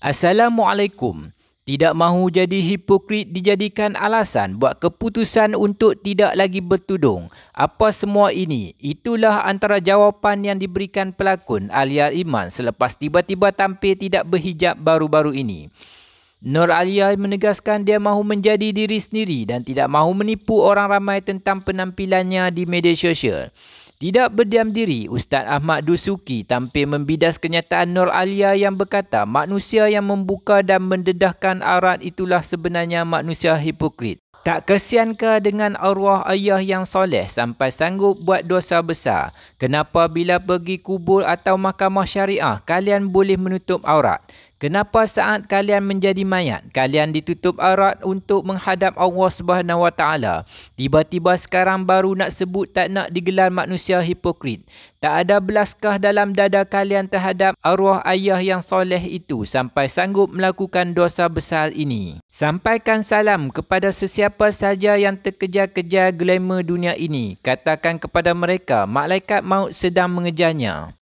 Assalamualaikum. Tidak mahu jadi hipokrit dijadikan alasan buat keputusan untuk tidak lagi bertudung. Apa semua ini? Itulah antara jawapan yang diberikan pelakon Alia Iman selepas tiba-tiba tampil tidak berhijab baru-baru ini. Nur Alia menegaskan dia mahu menjadi diri sendiri dan tidak mahu menipu orang ramai tentang penampilannya di media sosial. Tidak berdiam diri, Ustaz Ahmad Dusuki tampil membidas kenyataan Nur Alia yang berkata manusia yang membuka dan mendedahkan arat itulah sebenarnya manusia hipokrit. Tak kesian dengan arwah ayah yang soleh sampai sanggup buat dosa besar? Kenapa bila pergi kubur atau mahkamah syariah kalian boleh menutup aurat? Kenapa saat kalian menjadi mayat, kalian ditutup aurat untuk menghadap Allah Subhanahu Wa Tiba-tiba sekarang baru nak sebut tak nak digelar manusia hipokrit. Tak ada belaskah dalam dada kalian terhadap arwah ayah yang soleh itu sampai sanggup melakukan dosa besar ini. Sampaikan salam kepada sesiapa saja yang terkejar-kejar glamour dunia ini. Katakan kepada mereka, malaikat maut sedang mengejarnya.